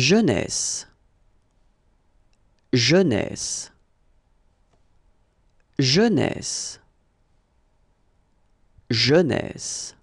jeunesse, jeunesse, jeunesse, jeunesse.